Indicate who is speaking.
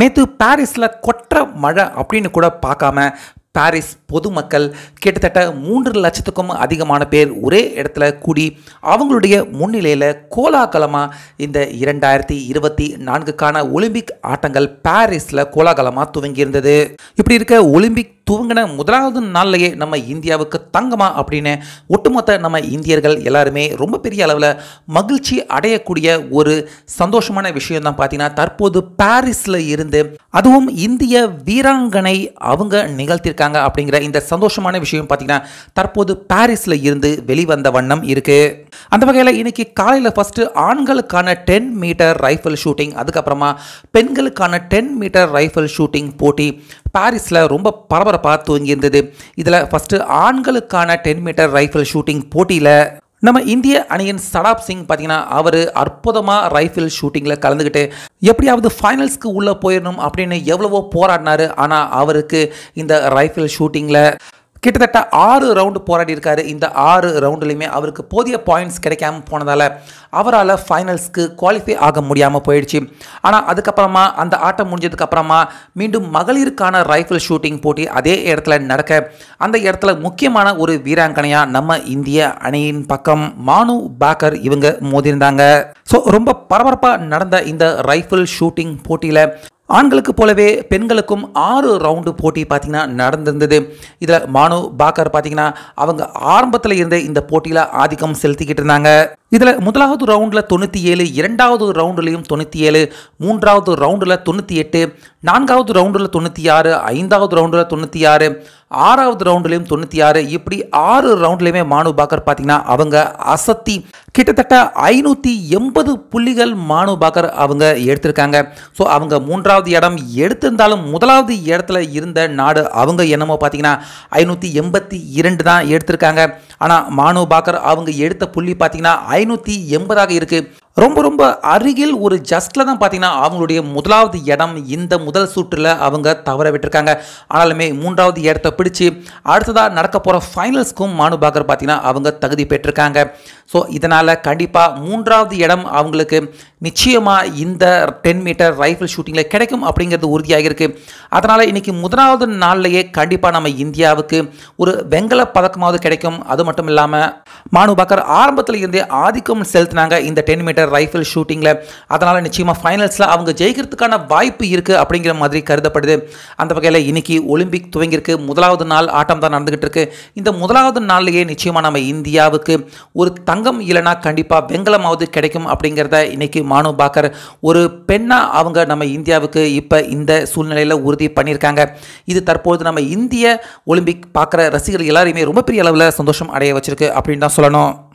Speaker 1: நேற்று பாரிஸில் கொற்ற மழை அப்படின்னு கூட பார்க்காம பாரிஸ் பொதுமக்கள் கிட்டத்தட்ட மூன்று லட்சத்துக்கும் அதிகமான பேர் ஒரே இடத்துல கூடி அவங்களுடைய முன்னிலையில் கோலாகலமாக இந்த இரண்டாயிரத்தி இருபத்தி நான்குக்கான ஒலிம்பிக் ஆட்டங்கள் பாரிஸில் கோலாகலமாக துவங்கியிருந்தது இப்படி இருக்க ஒலிம்பிக் துவங்கின முதலாவது நாள்லேயே நம்ம இந்தியாவுக்கு தங்கமா அப்படின்னு ஒட்டுமொத்த நம்ம இந்தியர்கள் எல்லாருமே ரொம்ப பெரிய அளவில் மகிழ்ச்சி அடையக்கூடிய ஒரு சந்தோஷமான விஷயம் தான் பார்த்தீங்கன்னா தற்போது பாரிஸில் இருந்து அதுவும் இந்திய வீராங்கனை அவங்க நிகழ்த்திருக்காங்க அப்படிங்கிற இந்த சந்தோஷமான விஷயம் பார்த்தீங்கன்னா தற்போது பாரிஸில் இருந்து வெளிவந்த வண்ணம் இருக்குது அந்த வகையில் இன்னைக்கு காலையில் ஃபஸ்ட்டு ஆண்களுக்கான டென் மீட்டர் ரைஃபிள் ஷூட்டிங் அதுக்கப்புறமா பெண்களுக்கான டென் மீட்டர் ரைஃபிள் ஷூட்டிங் போட்டி பாரிஸில் ரொம்ப பரபரப்பாக துவங்கியிருந்தது இதில் ஃபஸ்ட்டு ஆண்களுக்கான டென் மீட்டர் ரைஃபிள் ஷூட்டிங் போட்டியில் நம்ம இந்திய அணியின் சடாப் சிங் பார்த்தீங்கன்னா அவர் அற்புதமாக ரைஃபிள் ஷூட்டிங்கில் கலந்துக்கிட்டு எப்படியாவது ஃபைனல்ஸ்க்கு உள்ளே போயிடணும் அப்படின்னு எவ்வளவோ போராடினார் ஆனால் அவருக்கு இந்த ரைஃபிள் ஷூட்டிங்கில் கிட்டத்தட்ட ஆறு ரவுண்டு போராடி இருக்காரு இந்த ஆறு ரவுண்டுலையுமே அவருக்கு போதிய பாயிண்ட்ஸ் கிடைக்காம போனதால் அவரால் ஃபைனல்ஸ்க்கு குவாலிஃபை ஆக முடியாமல் போயிடுச்சு ஆனால் அதுக்கப்புறமா அந்த ஆட்டம் முடிஞ்சதுக்கப்புறமா மீண்டும் மகளிருக்கான ரைஃபிள் ஷூட்டிங் போட்டி அதே இடத்துல நடக்க அந்த இடத்துல முக்கியமான ஒரு வீராங்கனையாக நம்ம இந்திய அணியின் பக்கம் மானு பாக்கர் இவங்க மோதிருந்தாங்க ஸோ ரொம்ப பரபரப்பாக நடந்த இந்த ரைஃபிள் ஷூட்டிங் போட்டியில் ஆண்களுக்கு போலவே பெண்களுக்கும் ஆறு ரவுண்டு போட்டி பார்த்திங்கன்னா நடந்திருந்தது இதில் மானு பாக்கர் பார்த்திங்கன்னா அவங்க ஆரம்பத்தில் இருந்த இந்த போட்டியில் ஆதிக்கம் செலுத்திக்கிட்டு இருந்தாங்க இதில் முதலாவது ரவுண்டில் தொண்ணூற்றி ஏழு இரண்டாவது ரவுண்டுலேயும் தொண்ணூற்றி ஏழு மூன்றாவது ரவுண்டில் தொண்ணூற்றி எட்டு நான்காவது ரவுண்டில் தொண்ணூற்றி ஆறு ஐந்தாவது ரவுண்டில் தொண்ணூற்றி ஆறு ஆறாவது ரவுண்ட்லேயும் தொண்ணூற்றி ஆறு இப்படி ஆறு ரவுண்ட்லையுமே மானு பாக்கர் பார்த்தீங்கன்னா அவங்க அசத்தி கிட்டத்தட்ட ஐநூற்றி எண்பது புள்ளிகள் மானு பாக்கர் அவங்க எடுத்திருக்காங்க ஸோ அவங்க மூன்றாவது இடம் எடுத்திருந்தாலும் முதலாவது இடத்துல இருந்த நாடு அவங்க என்னமோ பார்த்தீங்கன்னா ஐநூற்றி எண்பத்தி இரண்டு தான் எடுத்திருக்காங்க ஆனால் மானு பாக்கர் அவங்க எடுத்த புள்ளி பார்த்தீங்கன்னா ஐநூற்றி எண்பதாக இருக்குது ரொம்ப ரொம்ப அருகில் ஒரு ஜஸ்ட்டில் தான் பார்த்தீங்கன்னா அவங்களுடைய முதலாவது இடம் இந்த முதல் சுற்றில் அவங்க தவற விட்டுருக்காங்க ஆனாலுமே மூன்றாவது இடத்தை பிடிச்சி அடுத்ததாக நடக்க போகிற ஃபைனல்ஸ்க்கும் மனு பாக்கர் பார்த்தீங்கன்னா அவங்க தகுதி பெற்றிருக்காங்க ஸோ இதனால் கண்டிப்பாக மூன்றாவது இடம் அவங்களுக்கு நிச்சயமாக இந்த டென் மீட்டர் ரைஃபிள் ஷூட்டிங்கில் கிடைக்கும் அப்படிங்கிறது உறுதியாக இருக்குது அதனால் இன்றைக்கி முதலாவது நாள்லையே கண்டிப்பாக நம்ம இந்தியாவுக்கு ஒரு வெங்கல பதக்கமாவது கிடைக்கும் அது மட்டும் இல்லாமல் மனு பாக்கர் ஆரம்பத்தில் இருந்தே ஆதிக்கம் செலுத்தினாங்க இந்த டென் மீட்டர் பேட்டர் ரைஃபிள் ஷூட்டிங்கில் அதனால் நிச்சயமாக ஃபைனல்ஸில் அவங்க ஜெயிக்கிறதுக்கான வாய்ப்பு இருக்குது அப்படிங்கிற மாதிரி கருதப்படுது அந்த வகையில் இன்றைக்கி ஒலிம்பிக் துவங்கியிருக்கு முதலாவது நாள் ஆட்டம் தான் நடந்துகிட்டு இருக்கு இந்த முதலாவது நாள்லேயே நிச்சயமாக நம்ம இந்தியாவுக்கு ஒரு தங்கம் இல்லைனா கண்டிப்பாக வெங்கலமாவது கிடைக்கும் அப்படிங்கிறத இன்றைக்கி மானு பாக்கர் ஒரு பெண்ணாக அவங்க நம்ம இந்தியாவுக்கு இப்போ இந்த சூழ்நிலையில் உறுதி பண்ணியிருக்காங்க இது தற்போது நம்ம இந்திய ஒலிம்பிக் பார்க்குற ரசிகர்கள் எல்லாரையுமே ரொம்ப பெரிய அளவில் சந்தோஷம் அடைய வச்சிருக்கு அப்படின்னு தான் சொல்லணும்